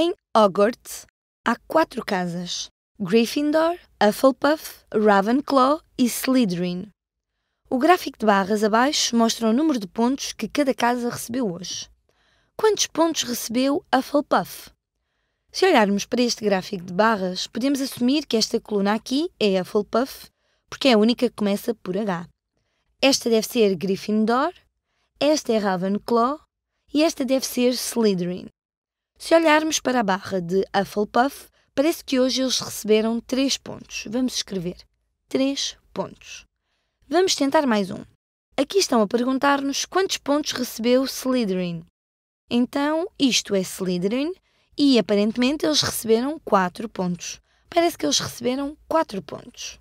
Em Hogwarts, há quatro casas: Gryffindor, Hufflepuff, Ravenclaw e Slytherin. O gráfico de barras abaixo mostra o número de pontos que cada casa recebeu hoje. Quantos pontos recebeu Hufflepuff? Se olharmos para este gráfico de barras, podemos assumir que esta coluna aqui é Hufflepuff, porque é a única que começa por H. Esta deve ser Gryffindor, esta é Ravenclaw e esta deve ser Slytherin. Se olharmos para a barra de Hufflepuff, parece que hoje eles receberam 3 pontos. Vamos escrever 3 pontos. Vamos tentar mais um. Aqui estão a perguntar-nos quantos pontos recebeu Slytherin. Então, isto é Slytherin e aparentemente eles receberam 4 pontos. Parece que eles receberam 4 pontos.